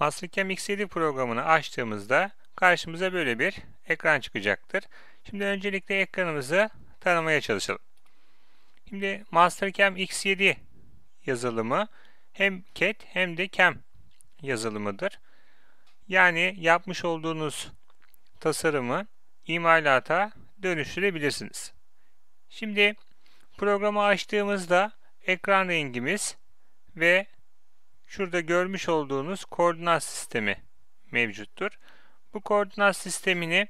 Mastercam X7 programını açtığımızda karşımıza böyle bir ekran çıkacaktır. Şimdi öncelikle ekranımızı tanımaya çalışalım. Şimdi Mastercam X7 yazılımı hem CAD hem de CAM yazılımıdır. Yani yapmış olduğunuz tasarımı imalata dönüştürebilirsiniz. Şimdi programı açtığımızda ekran rengimiz ve şurada görmüş olduğunuz koordinat sistemi mevcuttur. Bu koordinat sistemini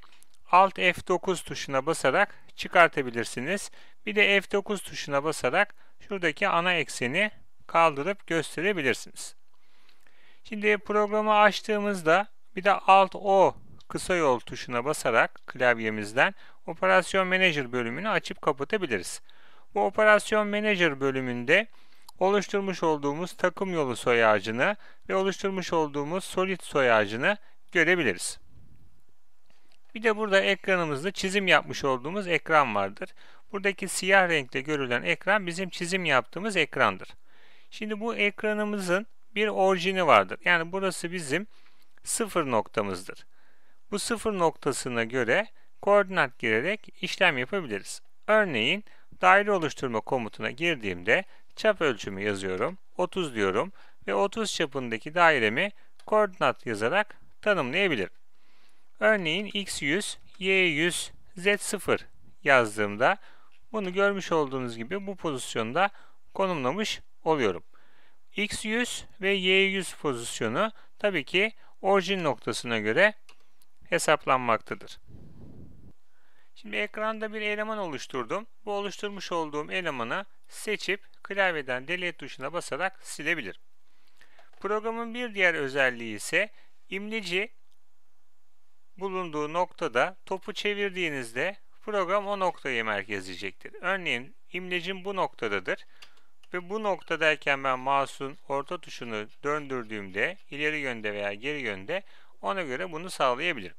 Alt F9 tuşuna basarak çıkartabilirsiniz. Bir de F9 tuşuna basarak şuradaki ana ekseni kaldırıp gösterebilirsiniz. Şimdi programı açtığımızda bir de Alt O kısa yol tuşuna basarak klavyemizden Operasyon Manager bölümünü açıp kapatabiliriz. Bu Operasyon Manager bölümünde oluşturmuş olduğumuz takım yolu soy ağacını ve oluşturmuş olduğumuz solid soy ağacını görebiliriz. Bir de burada ekranımızda çizim yapmış olduğumuz ekran vardır. Buradaki siyah renkte görülen ekran bizim çizim yaptığımız ekrandır. Şimdi bu ekranımızın bir orijini vardır. Yani burası bizim sıfır noktamızdır. Bu sıfır noktasına göre koordinat girerek işlem yapabiliriz. Örneğin Daire oluşturma komutuna girdiğimde çap ölçümü yazıyorum. 30 diyorum ve 30 çapındaki dairemi koordinat yazarak tanımlayabilirim. Örneğin x100, y100, z0 yazdığımda bunu görmüş olduğunuz gibi bu pozisyonda konumlamış oluyorum. X100 ve Y100 pozisyonu tabii ki orijin noktasına göre hesaplanmaktadır. Şimdi ekranda bir eleman oluşturdum. Bu oluşturmuş olduğum elemanı seçip klavyeden delete tuşuna basarak silebilirim. Programın bir diğer özelliği ise imleci bulunduğu noktada topu çevirdiğinizde program o noktayı merkezleyecektir. Örneğin imlecim bu noktadadır ve bu noktadayken ben mouse'un orta tuşunu döndürdüğümde ileri yönde veya geri yönde ona göre bunu sağlayabilirim.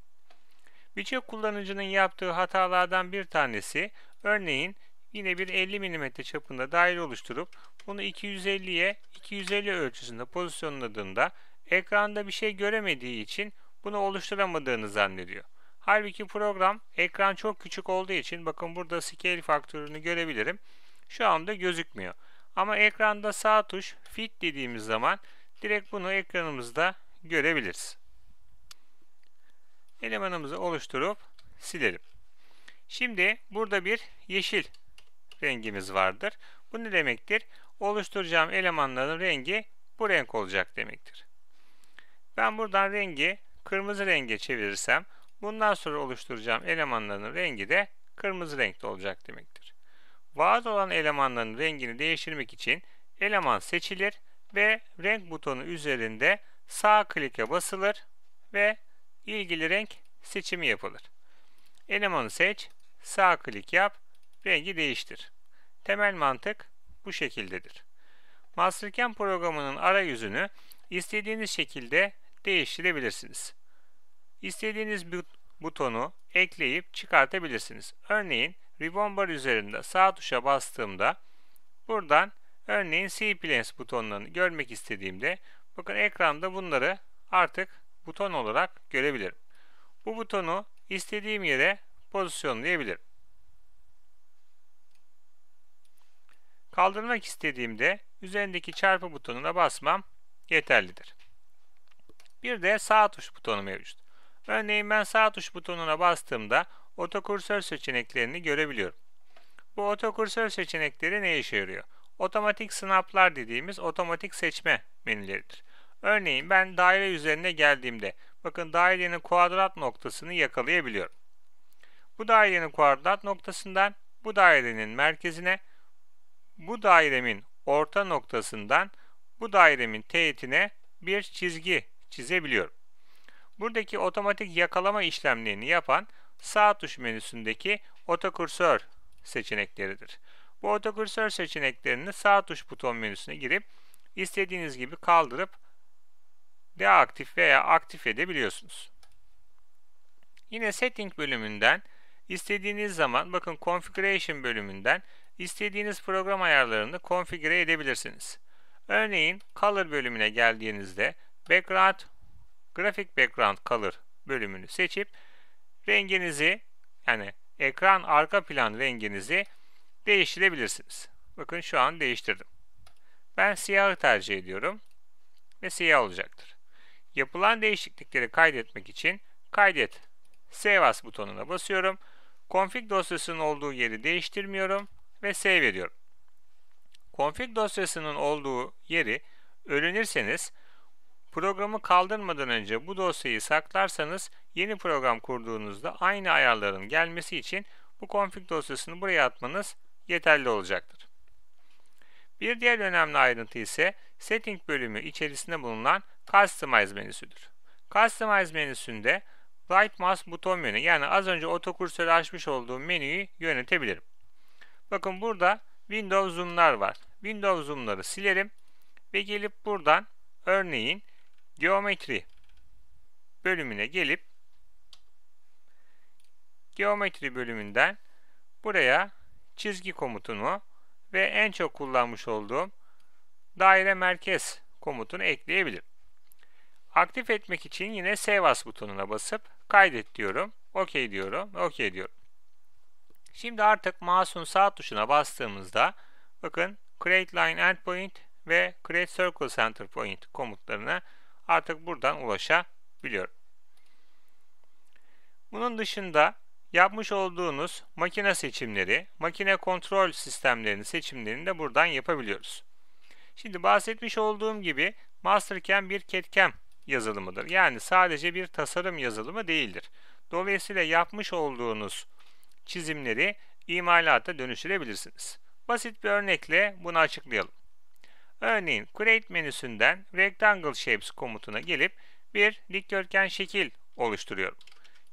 Birçok kullanıcının yaptığı hatalardan bir tanesi örneğin yine bir 50 mm çapında daire oluşturup bunu 250'ye 250 ölçüsünde pozisyonladığında ekranda bir şey göremediği için bunu oluşturamadığını zannediyor. Halbuki program ekran çok küçük olduğu için bakın burada scale faktörünü görebilirim. Şu anda gözükmüyor. Ama ekranda sağ tuş fit dediğimiz zaman direkt bunu ekranımızda görebiliriz elemanımızı oluşturup silelim. Şimdi burada bir yeşil rengimiz vardır. Bu ne demektir? Oluşturacağım elemanların rengi bu renk olacak demektir. Ben buradan rengi kırmızı renge çevirirsem bundan sonra oluşturacağım elemanların rengi de kırmızı renkte olacak demektir. Var olan elemanların rengini değiştirmek için eleman seçilir ve renk butonu üzerinde sağ klike basılır ve ilgili renk seçimi yapılır. Elemanı seç, sağ klik yap, rengi değiştir. Temel mantık bu şekildedir. Mastercam programının arayüzünü istediğiniz şekilde değiştirebilirsiniz. İstediğiniz butonu ekleyip çıkartabilirsiniz. Örneğin Ribbon Bar üzerinde sağ tuşa bastığımda buradan örneğin c plans butonlarını görmek istediğimde bakın ekranda bunları artık buton olarak görebilirim. Bu butonu istediğim yere pozisyonlayabilirim. Kaldırmak istediğimde üzerindeki çarpı butonuna basmam yeterlidir. Bir de sağ tuş butonu mevcut. Örneğin ben sağ tuş butonuna bastığımda otokursör seçeneklerini görebiliyorum. Bu otokursör seçenekleri ne işe yarıyor? Otomatik snaplar dediğimiz otomatik seçme menüleridir. Örneğin ben daire üzerine geldiğimde bakın dairenin kuadrat noktasını yakalayabiliyorum. Bu dairenin kuadrat noktasından bu dairenin merkezine, bu dairemin orta noktasından bu dairemin teğetine bir çizgi çizebiliyorum. Buradaki otomatik yakalama işlemlerini yapan sağ tuş menüsündeki otokursör seçenekleridir. Bu otokursör seçeneklerini sağ tuş buton menüsüne girip istediğiniz gibi kaldırıp deaktif veya aktif edebiliyorsunuz. Yine setting bölümünden istediğiniz zaman bakın configuration bölümünden istediğiniz program ayarlarını konfigüre edebilirsiniz. Örneğin color bölümüne geldiğinizde background Grafik background color bölümünü seçip renginizi yani ekran arka plan renginizi değiştirebilirsiniz. Bakın şu an değiştirdim. Ben siyahı tercih ediyorum ve siyah olacaktır. Yapılan değişiklikleri kaydetmek için kaydet Save As butonuna basıyorum. Config dosyasının olduğu yeri değiştirmiyorum ve save ediyorum. Config dosyasının olduğu yeri öğrenirseniz programı kaldırmadan önce bu dosyayı saklarsanız yeni program kurduğunuzda aynı ayarların gelmesi için bu config dosyasını buraya atmanız yeterli olacaktır. Bir diğer önemli ayrıntı ise setting bölümü içerisinde bulunan Customize menüsüdür. Customize menüsünde Right Mouse buton menü yani az önce otokursörü açmış olduğum menüyü yönetebilirim. Bakın burada Windows Zoom'lar var. Windows Zoom'ları silerim ve gelip buradan örneğin geometri bölümüne gelip geometri bölümünden buraya çizgi komutunu ve en çok kullanmış olduğum daire merkez komutunu ekleyebilirim. Aktif etmek için yine Save As butonuna basıp kaydet diyorum. OK diyorum. OK diyorum. Şimdi artık mouse'un sağ tuşuna bastığımızda bakın Create Line Endpoint ve Create Circle Center Point komutlarına artık buradan ulaşabiliyorum. Bunun dışında yapmış olduğunuz makine seçimleri, makine kontrol sistemlerini seçimlerini de buradan yapabiliyoruz. Şimdi bahsetmiş olduğum gibi masterken bir CAD-CAM yazılımıdır. Yani sadece bir tasarım yazılımı değildir. Dolayısıyla yapmış olduğunuz çizimleri imalata dönüştürebilirsiniz. Basit bir örnekle bunu açıklayalım. Örneğin Create menüsünden Rectangle Shapes komutuna gelip bir dikdörtgen şekil oluşturuyorum.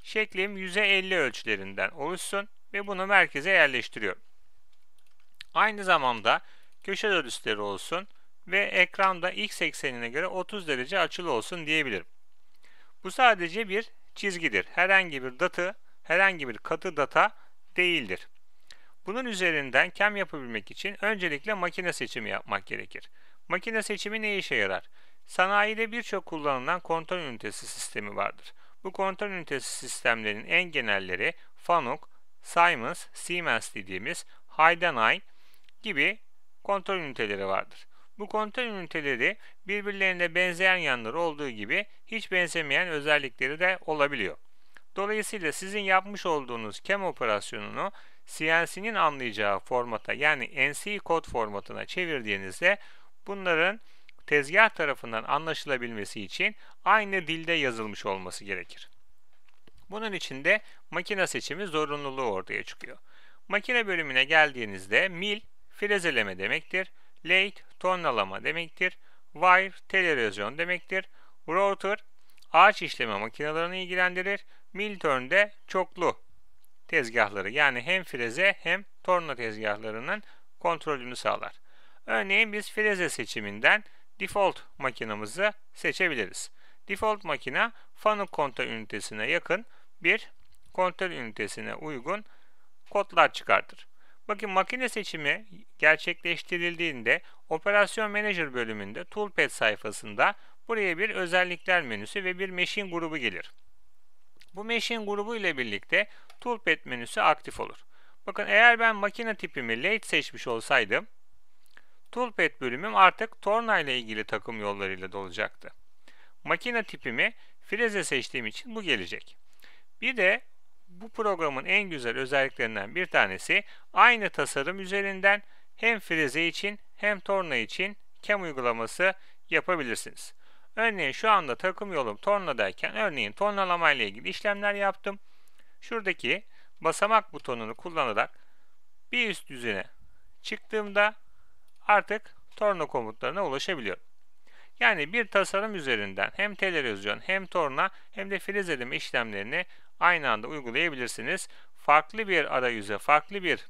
Şeklim 150 ölçülerinden oluşsun ve bunu merkeze yerleştiriyorum. Aynı zamanda köşe dörtüsleri olsun ve ekranda x eksenine göre 30 derece açılı olsun diyebilirim. Bu sadece bir çizgidir. Herhangi bir datı, herhangi bir katı data değildir. Bunun üzerinden kem yapabilmek için öncelikle makine seçimi yapmak gerekir. Makine seçimi ne işe yarar? Sanayide birçok kullanılan kontrol ünitesi sistemi vardır. Bu kontrol ünitesi sistemlerinin en genelleri Fanuc, Siemens, Siemens dediğimiz Haydenay gibi kontrol üniteleri vardır. Bu kontrol üniteleri birbirlerine benzeyen yanları olduğu gibi hiç benzemeyen özellikleri de olabiliyor. Dolayısıyla sizin yapmış olduğunuz kem operasyonunu CNC'nin anlayacağı formata yani NC kod formatına çevirdiğinizde bunların tezgah tarafından anlaşılabilmesi için aynı dilde yazılmış olması gerekir. Bunun için de makine seçimi zorunluluğu ortaya çıkıyor. Makine bölümüne geldiğinizde mil frezeleme demektir. Late tornalama demektir. Wire telerezyon demektir. Router ağaç işleme makinelerini ilgilendirir. Milturn de çoklu tezgahları yani hem freze hem torna tezgahlarının kontrolünü sağlar. Örneğin biz freze seçiminden default makinamızı seçebiliriz. Default makina fanuc kontrol ünitesine yakın bir kontrol ünitesine uygun kodlar çıkartır. Bakın makine seçimi gerçekleştirildiğinde operasyon manager bölümünde toolpad sayfasında buraya bir özellikler menüsü ve bir machine grubu gelir. Bu machine grubu ile birlikte toolpad menüsü aktif olur. Bakın eğer ben makine tipimi late seçmiş olsaydım toolpad bölümüm artık torna ile ilgili takım yollarıyla dolacaktı. Makine tipimi freze seçtiğim için bu gelecek. Bir de bu programın en güzel özelliklerinden bir tanesi aynı tasarım üzerinden hem freze için hem torna için kem uygulaması yapabilirsiniz. Örneğin şu anda takım yolum tornadayken örneğin tornalama ile ilgili işlemler yaptım. Şuradaki basamak butonunu kullanarak bir üst düzene çıktığımda artık torna komutlarına ulaşabiliyorum. Yani bir tasarım üzerinden hem televizyon hem torna hem de frezeleme işlemlerini aynı anda uygulayabilirsiniz. Farklı bir arayüze, farklı bir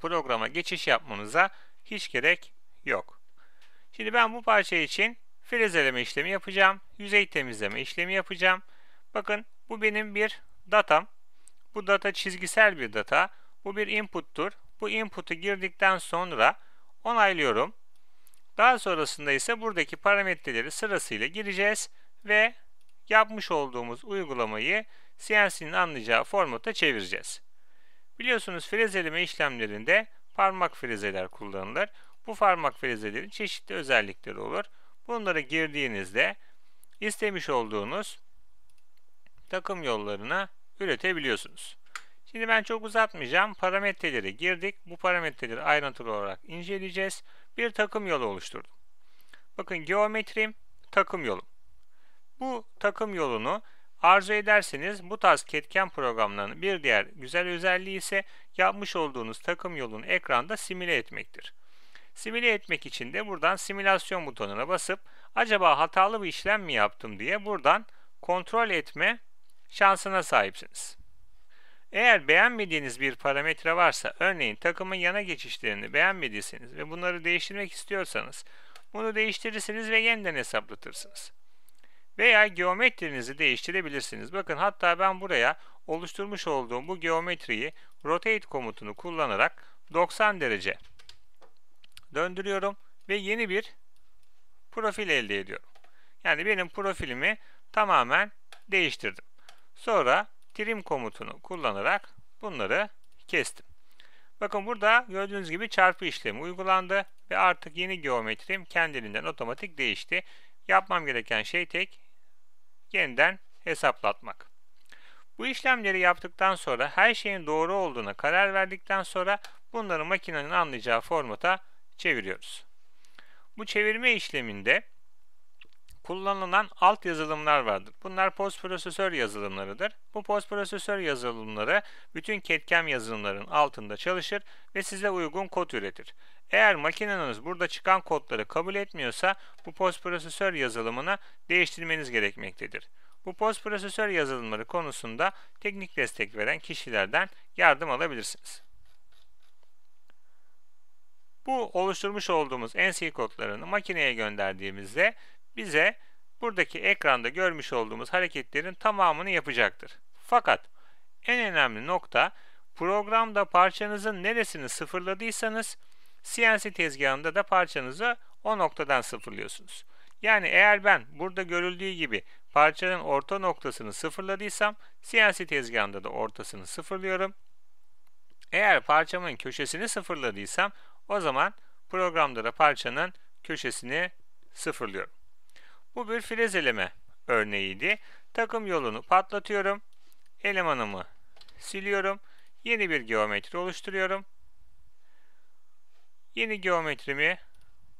programa geçiş yapmanıza hiç gerek yok. Şimdi ben bu parça için frezeleme işlemi yapacağım. Yüzey temizleme işlemi yapacağım. Bakın bu benim bir datam. Bu data çizgisel bir data. Bu bir input'tur. Bu input'u girdikten sonra onaylıyorum. Daha sonrasında ise buradaki parametreleri sırasıyla gireceğiz ve yapmış olduğumuz uygulamayı CNC'nin anlayacağı formata çevireceğiz. Biliyorsunuz frezeleme işlemlerinde parmak frezeler kullanılır. Bu parmak frezelerin çeşitli özellikleri olur. Bunlara girdiğinizde istemiş olduğunuz takım yollarına üretebiliyorsunuz. Şimdi ben çok uzatmayacağım. Parametreleri girdik. Bu parametreleri ayrıntılı olarak inceleyeceğiz. Bir takım yolu oluşturdum. Bakın geometrim, takım yolum. Bu takım yolunu arzu ederseniz bu tarz ketken programlarının bir diğer güzel özelliği ise yapmış olduğunuz takım yolunu ekranda simüle etmektir. Simüle etmek için de buradan simülasyon butonuna basıp acaba hatalı bir işlem mi yaptım diye buradan kontrol etme şansına sahipsiniz. Eğer beğenmediğiniz bir parametre varsa, örneğin takımın yana geçişlerini beğenmediyseniz ve bunları değiştirmek istiyorsanız, bunu değiştirirsiniz ve yeniden hesaplatırsınız veya geometrinizi değiştirebilirsiniz. Bakın hatta ben buraya oluşturmuş olduğum bu geometriyi rotate komutunu kullanarak 90 derece döndürüyorum ve yeni bir profil elde ediyorum. Yani benim profilimi tamamen değiştirdim. Sonra trim komutunu kullanarak bunları kestim. Bakın burada gördüğünüz gibi çarpı işlemi uygulandı ve artık yeni geometrim kendiliğinden otomatik değişti. Yapmam gereken şey tek yeniden hesaplatmak. Bu işlemleri yaptıktan sonra her şeyin doğru olduğuna karar verdikten sonra bunları makinenin anlayacağı formata çeviriyoruz. Bu çevirme işleminde kullanılan alt yazılımlar vardır. Bunlar post prosesör yazılımlarıdır. Bu post prosesör yazılımları bütün ketkem yazılımların altında çalışır ve size uygun kod üretir. Eğer makineniz burada çıkan kodları kabul etmiyorsa bu post prosesör yazılımını değiştirmeniz gerekmektedir. Bu post prosesör yazılımları konusunda teknik destek veren kişilerden yardım alabilirsiniz. Bu oluşturmuş olduğumuz NC kodlarını makineye gönderdiğimizde bize buradaki ekranda görmüş olduğumuz hareketlerin tamamını yapacaktır. Fakat en önemli nokta programda parçanızın neresini sıfırladıysanız CNC tezgahında da parçanızı o noktadan sıfırlıyorsunuz. Yani eğer ben burada görüldüğü gibi parçanın orta noktasını sıfırladıysam CNC tezgahında da ortasını sıfırlıyorum. Eğer parçamın köşesini sıfırladıysam o zaman programda da parçanın köşesini sıfırlıyorum. Bu bir frezeleme örneğiydi. Takım yolunu patlatıyorum. Elemanımı siliyorum. Yeni bir geometri oluşturuyorum. Yeni geometrimi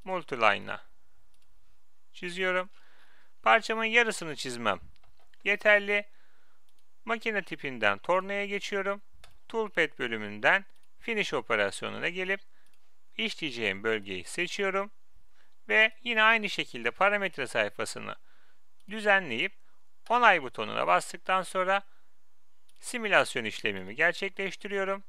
multiline'la çiziyorum. Parçamın yarısını çizmem yeterli. Makine tipinden tornaya geçiyorum. Toolpad bölümünden finish operasyonuna gelip işleyeceğim bölgeyi seçiyorum ve yine aynı şekilde parametre sayfasını düzenleyip onay butonuna bastıktan sonra simülasyon işlemimi gerçekleştiriyorum.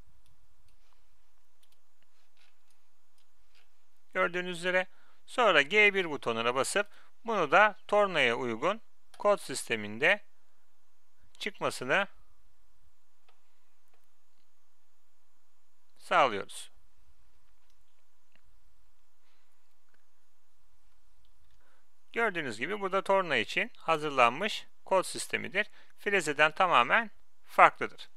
Gördüğünüz üzere sonra G1 butonuna basıp bunu da tornaya uygun kod sisteminde çıkmasını sağlıyoruz. Gördüğünüz gibi bu da torna için hazırlanmış kod sistemidir. Frezeden tamamen farklıdır.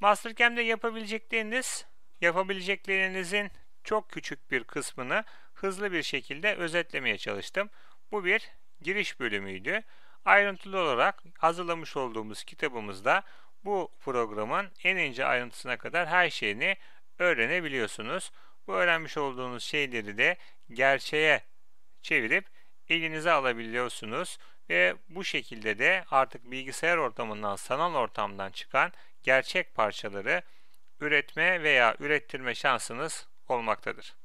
Mastercam'de yapabilecekleriniz, yapabileceklerinizin çok küçük bir kısmını hızlı bir şekilde özetlemeye çalıştım. Bu bir giriş bölümüydü. Ayrıntılı olarak hazırlamış olduğumuz kitabımızda bu programın en ince ayrıntısına kadar her şeyini öğrenebiliyorsunuz. Bu öğrenmiş olduğunuz şeyleri de gerçeğe çevirip elinize alabiliyorsunuz ve bu şekilde de artık bilgisayar ortamından sanal ortamdan çıkan gerçek parçaları üretme veya ürettirme şansınız olmaktadır.